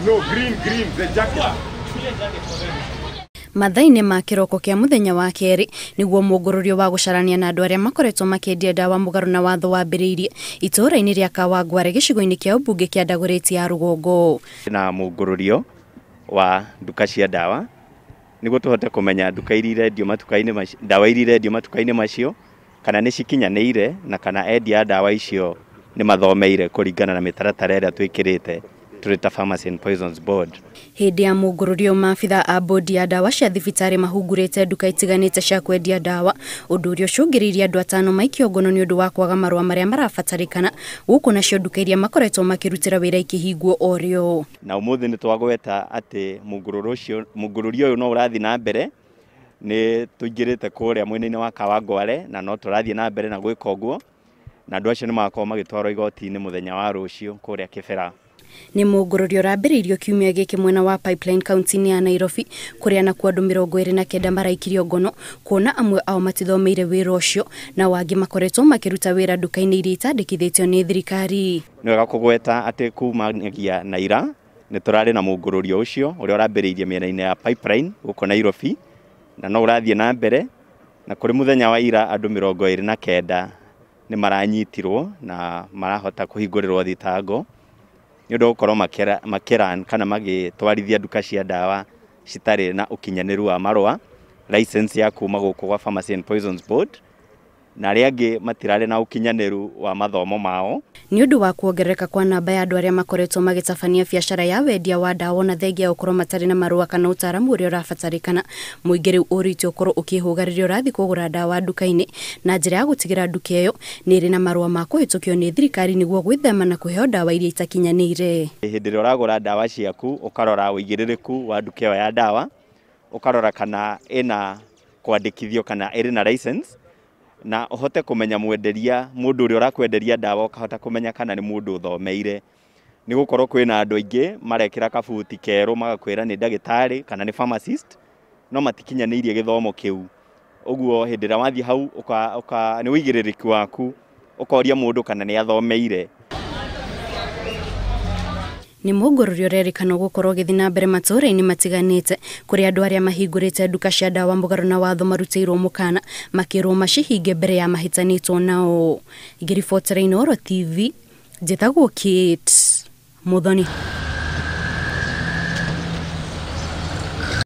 No, green, green, the jacket. mathaa ma kiroko kia mũthenya wa kerĩ nĩguo mũngũrũrio wa gũcarania na andũ arĩa makoretwo makĩendia ndawa mũgarũ na watho wambĩrĩirie itũũra-inĩ rĩa kawangware gĩcigo-inĩ kĩa ũmbunge kia ndagũrĩti ya rũgongo na mũngũrũrio wa nduka cia ndawa nĩguo tũhote kũmenya nduka iria irendio matuka-inĩ ndawa iria irendio matuka ini macio kana nĩ cikinyanĩire na kana endia ndawa icio nĩ mathomeire kũringana na mĩtaratara ĩrĩa twĩkĩrĩte Tureta Pharmacy and Poisons Board. Hĩndĩ ya mũngũrũrio maabitha a bodi ya ndawa cia thibitarĩ mahungurĩte nduka itiganĩte cia kwendia ndawa, ũndũ ũrĩa ũcũngĩrĩirie andũ atano maikio ngono nĩ ũndũ wa kwaga marũa marĩa marabatarĩkana, gũkũ nacio nduka iria makoretwo makĩrutĩra wĩra ikĩhingwo o rĩo. Na ũmũthĩ nĩ twagweta atĩ mugururio ũyũ no ũrathiĩ na mbere nĩ tũingĩrĩte kũrĩa mwena-inĩ wa Kawangware na no tũrathiĩ na mbere na gwĩka ũguo na andũ acio nĩ magakorwo magĩtwarwo igooti-inĩ mũthenya wa rũciũ kũrĩa Kĩbĩra. nä må ngå rå ri å rambä rä irio kiumia gä kä mwena wa pipeline county ya nairobi kå rä a na kuandå mä rongo ä rä na kenda maraikirio ngono kuona amwe ao matithomeire wä ra å cio na wangä makoretwo makä ruta wä ra nduka-inä iria itandäkä thä tio nä thirikari nä wega kå gweta atä kumanagia naira nä tå rarä na må ngå rå ria å cio å rä a å rambä rä irie mä ena-inä ya pipeline gå kå nairobi na no å rathiä na mbere na kå rä må thenya wa ira andå mä rongo ä rä na kenda nä maranyitirwo na marahota kå hingå rä rwo thitango nä å ndå gũkorwo makĩran kana magĩtwarithia nduka cia ndawa citarĩ na ũkinyanĩru wa marũa license ya kuma gũkũ gwa Pharmacy and Poisons Board na arĩa angĩ matirarĩ na ũkinyanĩru wa mathomo mao nĩ ũndũ wa kuongerereka kwa namba ya andũ arĩa makoretwo magĩtabania biacara ya wendia wa ndawa na thengia gũkorwo matarĩ na marũa kana ũtaaramu ũrĩa ũrabatarĩkana mũingĩ rĩu å ũkorwo ũkĩhũga rĩrĩa ũrathiĩ kũgũra ndawa nduka inĩ na njĩra ya gũtigĩra nduka ĩyo nĩ ĩrĩ na marũa ma kũhĩtũkio nĩ thirikari nĩguo gwĩthema na kũheo ndawa iria itakinyanĩire hĩndĩ ĩrĩa ũragũra ndawa ciaku ũkarora ũigĩrĩrĩku wa nduka ĩyo ya ndawa ũkarora kana ĩna kwandĩkithio kana ĩrĩ na license na ũhote kumenya mwenderia mundu ũrĩa urakwenderia ndawa ũkahota kumenya kana nĩ mũndũ ũthomeire nĩ gũkorwo kwĩna andu aingĩ marekira kabuti keru magakwira ni dagitari kana ni pharmacist no matikinyanĩirie gĩthomo kĩu ũguo hĩndĩ ĩrĩa wathiĩ hau ũka, ũka, nĩ waku ukoria mundu kana ni athomeire nä må ũrerekana gä thiä na mbere matũũra andå arä a mahingå rä te nduka cia ndawa mũgaro na watho kana makä rwo macihinge mbere ya two nao ngĩribotereine oro tv njĩtagwo kate thoni